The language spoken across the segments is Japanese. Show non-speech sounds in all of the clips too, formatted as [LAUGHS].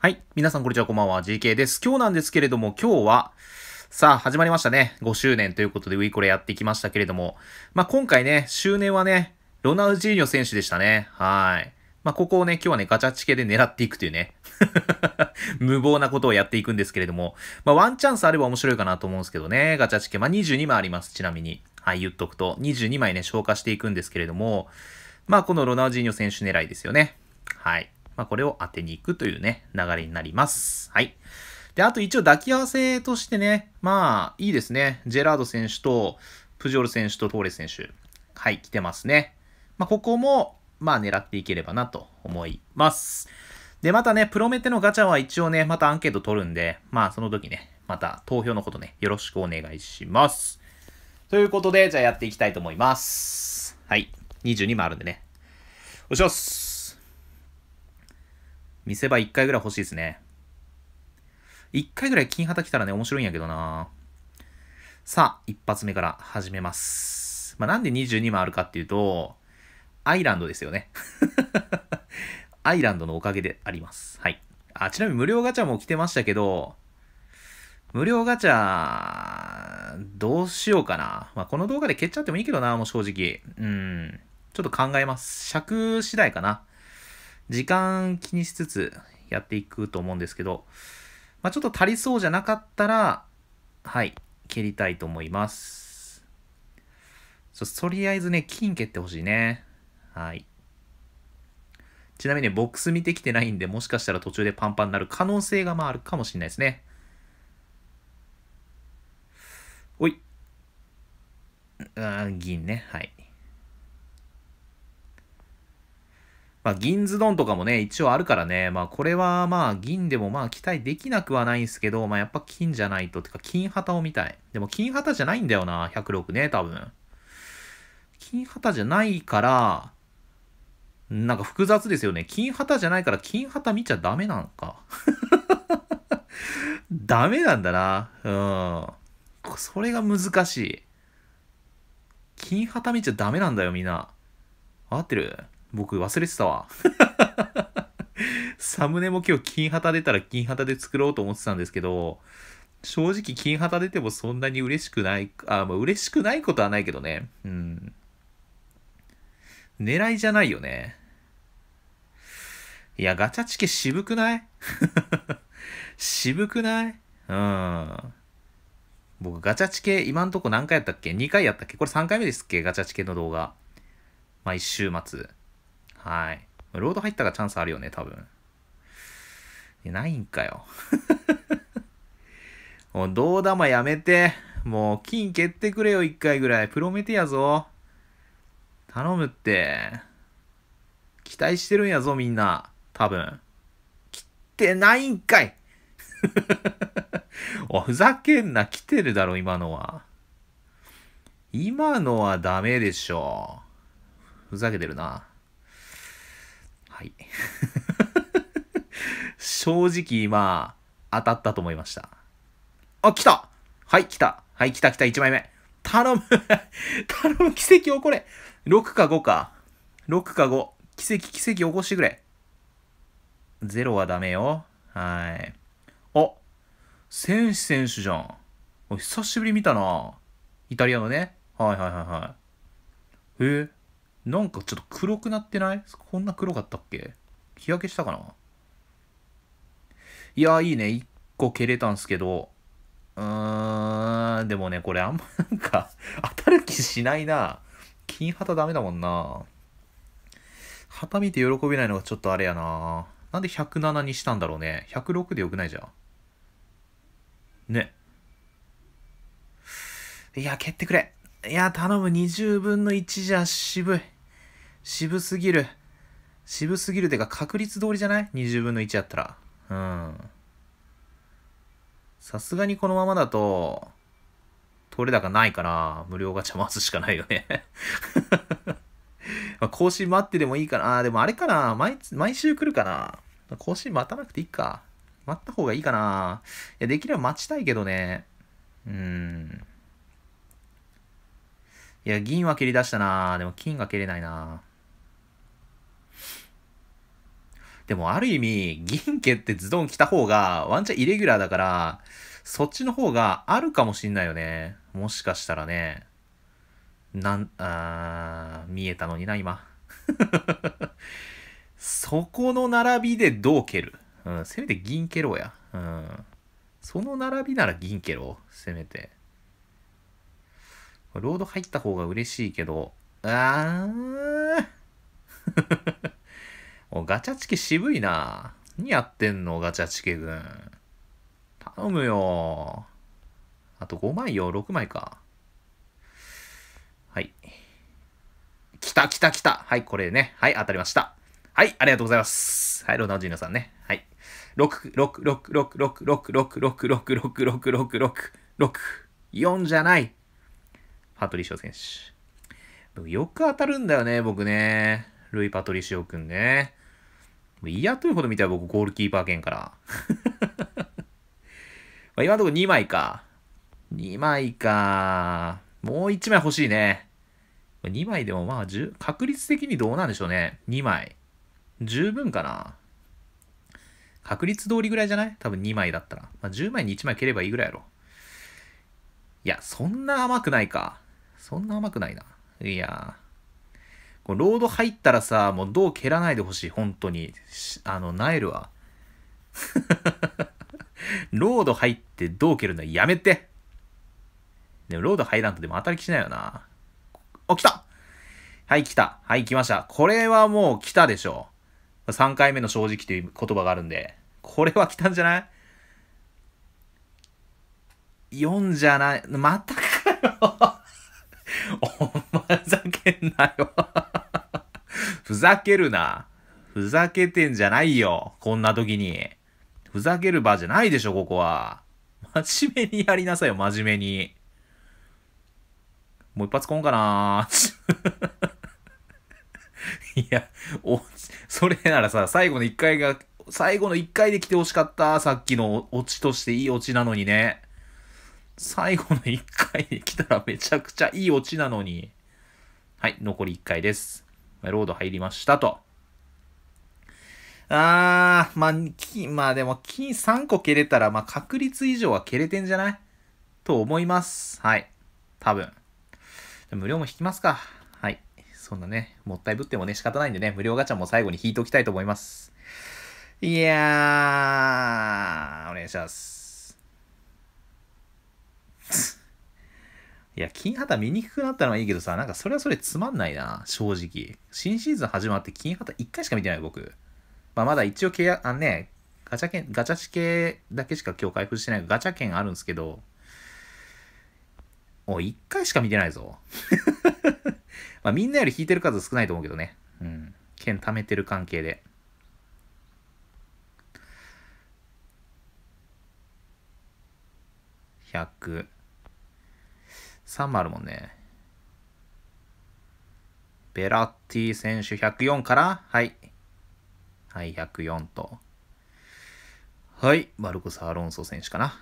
はい。皆さん、こんにちは。こんばんは。GK です。今日なんですけれども、今日は、さあ、始まりましたね。5周年ということで、ウィーコレやってきましたけれども、まあ、今回ね、周年はね、ロナウジーニョ選手でしたね。はい。まあ、ここをね、今日はね、ガチャチケで狙っていくというね。[LAUGHS] 無謀なことをやっていくんですけれども、まあ、ワンチャンスあれば面白いかなと思うんですけどね。ガチャチケ。まあ、22枚あります。ちなみに。はい、言っとくと。22枚ね、消化していくんですけれども、まあ、このロナウジーニョ選手狙いですよね。はい。まあ、これを当てに行くというね、流れになります。はい。で、あと一応抱き合わせとしてね、まあ、いいですね。ジェラード選手と、プジョル選手とトーレ選手。はい、来てますね。まあ、ここも、まあ、狙っていければなと思います。で、またね、プロメテのガチャは一応ね、またアンケート取るんで、まあ、その時ね、また投票のことね、よろしくお願いします。ということで、じゃあやっていきたいと思います。はい。22もあるんでね。おします見せ場1回ぐらい欲しいですね。1回ぐらい金旗来たらね、面白いんやけどなさあ、一発目から始めます。まあ、なんで22枚あるかっていうと、アイランドですよね。[LAUGHS] アイランドのおかげであります。はい。あ、ちなみに無料ガチャも来てましたけど、無料ガチャ、どうしようかな。まあ、この動画で蹴っちゃってもいいけどな、もう正直。うん。ちょっと考えます。尺次第かな。時間気にしつつやっていくと思うんですけど、まあ、ちょっと足りそうじゃなかったら、はい、蹴りたいと思います。とりあえずね、金蹴ってほしいね。はい。ちなみに、ね、ボックス見てきてないんで、もしかしたら途中でパンパンになる可能性がまああるかもしれないですね。おい。あ銀ね。はい。まあ、銀ズドンとかもね、一応あるからね、まあ、これはまあ、銀でもまあ、期待できなくはないんすけど、まあ、やっぱ金じゃないと、てか、金旗を見たい。でも、金旗じゃないんだよな、106ね、多分。金旗じゃないから、なんか複雑ですよね。金旗じゃないから、金旗見ちゃダメなのか。[LAUGHS] ダメなんだな。うん。それが難しい。金旗見ちゃダメなんだよ、みんな。合ってる僕忘れてたわ。[LAUGHS] サムネも今日金旗出たら金旗で作ろうと思ってたんですけど、正直金旗出てもそんなに嬉しくない、あ、まあ、嬉しくないことはないけどね。うん。狙いじゃないよね。いや、ガチャチケ渋くない [LAUGHS] 渋くないうん。僕、ガチャチケ、今んとこ何回やったっけ ?2 回やったっけこれ3回目ですっけガチャチケの動画。毎週末。はい。ロード入ったらチャンスあるよね、多分。ないんかよ。[LAUGHS] もう、どうだまやめて。もう、金蹴ってくれよ、一回ぐらい。プロメテやぞ。頼むって。期待してるんやぞ、みんな。多分。来てないんかい [LAUGHS] お、ふざけんな。来てるだろ、今のは。今のはダメでしょ。ふざけてるな。はい。[LAUGHS] 正直、まあ、当たったと思いました。あ、来たはい、来た。はい、来た来た、1枚目。頼む [LAUGHS] 頼む、奇跡起これ !6 か5か。6か5。奇跡、奇跡起こしてくれ。0はダメよ。はい。あ、戦士選手じゃん。お久しぶり見たな。イタリアのね。はいはいはいはい。えー、なんかちょっと黒くなってないこんな黒かったっけ日焼けしたかないやいいね。1個蹴れたんすけど。うーん、でもね、これあんま [LAUGHS] なんか、当たる気しないな。金旗ダメだもんな。旗見て喜べないのがちょっとあれやな。なんで107にしたんだろうね。106でよくないじゃん。ね。いや、蹴ってくれ。いや、頼む。20分の1じゃ渋い。渋すぎる。渋すぎるてか確率通りじゃない ?20 分の1やったら。うん。さすがにこのままだと、取れ高ないから、無料ガチャ回すしかないよね [LAUGHS] ま更新待ってでもいいかな。あ、でもあれかな。毎、毎週来るかな。更新待たなくていいか。待った方がいいかな。いや、できれば待ちたいけどね。うん。いや、銀は蹴り出したな。でも金が蹴れないな。でもある意味、銀家ってズドン来た方がワンチャンイレギュラーだから、そっちの方があるかもしんないよね。もしかしたらね。なん、あー、見えたのにな、今。[LAUGHS] そこの並びでどう蹴るうん、せめて銀蹴ろうや。うん。その並びなら銀蹴ろう。せめて。ロード入った方が嬉しいけど、あー。おガチャチケ渋いな。何やってんの、ガチャチケ軍。頼むよ。あと5枚よ、6枚か。はい。来た来た来た。はい、これね。はい、当たりました。はい、ありがとうございます。はい、ロナウジーナさんね。はい。6、6、6、6、6、6、6、6、6、6、6、6、6、4じゃない。パトリシオ選手。よく当たるんだよね、僕ね。ルイ・パトリシオくんね。嫌というほど見たら僕ゴールキーパー兼から。[LAUGHS] ま今のところ2枚か。2枚か。もう1枚欲しいね。2枚でもまあ、確率的にどうなんでしょうね。2枚。十分かな。確率通りぐらいじゃない多分2枚だったら。まあ、10枚に1枚蹴ればいいぐらいやろ。いや、そんな甘くないか。そんな甘くないな。いやー。ロード入ったらさ、もう銅蹴らないでほしい、本当に。あの、なえるわ。[LAUGHS] ロード入って銅蹴るのやめてでもロード入らんとでも当たりきしないよな。お、来たはい、来た。はい、来ました。これはもう来たでしょ。3回目の正直という言葉があるんで。これは来たんじゃない ?4 じゃない。またかよお前ざけんなよふざけるな。ふざけてんじゃないよ。こんな時に。ふざける場じゃないでしょ、ここは。真面目にやりなさいよ、真面目に。もう一発こんかな [LAUGHS] いや、お、それならさ、最後の一回が、最後の一回で来てほしかった。さっきのオチとしていいオチなのにね。最後の一回で来たらめちゃくちゃいいオチなのに。はい、残り一回です。ロード入りましたと。あー、まあ、金、まあでも金3個蹴れたら、まあ確率以上は蹴れてんじゃないと思います。はい。多分。無料も引きますか。はい。そんなね、もったいぶってもね、仕方ないんでね、無料ガチャも最後に引いておきたいと思います。いやー、お願いします。いや、金旗見にくくなったのはいいけどさ、なんかそれはそれつまんないな、正直。新シーズン始まって金旗1回しか見てない、僕。まあ、まだ一応契約、あのね、ガチャ券、ガチャ試系だけしか今日開封してないガチャ券あるんですけど、もう1回しか見てないぞ。[LAUGHS] まあみんなより引いてる数少ないと思うけどね。うん。券貯めてる関係で。100。3もあるもんね。ベラッティ選手104から、はい。はい、104と。はい、マルコス・アロンソ選手かな。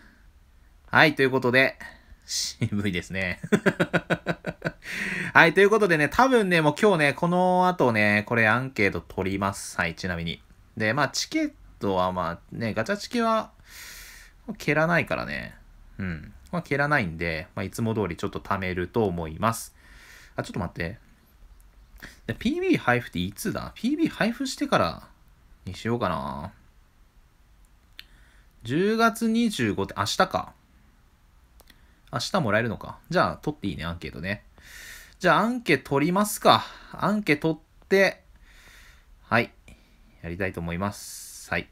はい、ということで、渋いですね。[LAUGHS] はい、ということでね、多分ね、もう今日ね、この後ね、これアンケート取ります。はい、ちなみに。で、まあ、チケットはまあね、ガチャチケは、蹴らないからね。うん。まあ、蹴らないんで、まあ、いつも通りちょっと貯めると思います。あ、ちょっと待って。PB 配布っていつだ ?PB 配布してからにしようかな。10月25って明日か。明日もらえるのか。じゃあ、取っていいね、アンケートね。じゃあ、アンケ取りますか。アンケ取って、はい。やりたいと思います。はい。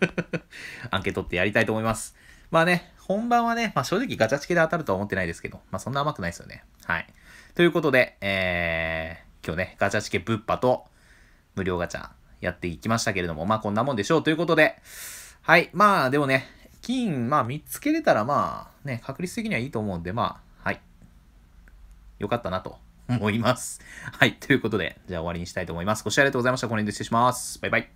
[LAUGHS] アンケ取ってやりたいと思います。まあね、本番はね、まあ正直ガチャチケで当たるとは思ってないですけど、まあそんな甘くないですよね。はい。ということで、えー、今日ね、ガチャチケぶっぱと無料ガチャやっていきましたけれども、まあこんなもんでしょうということで、はい。まあでもね、金、まあ見つけれたらまあね、確率的にはいいと思うんで、まあ、はい。よかったなと思います。はい。ということで、じゃあ終わりにしたいと思います。ご視聴ありがとうございました。この辺で失礼します。バイバイ。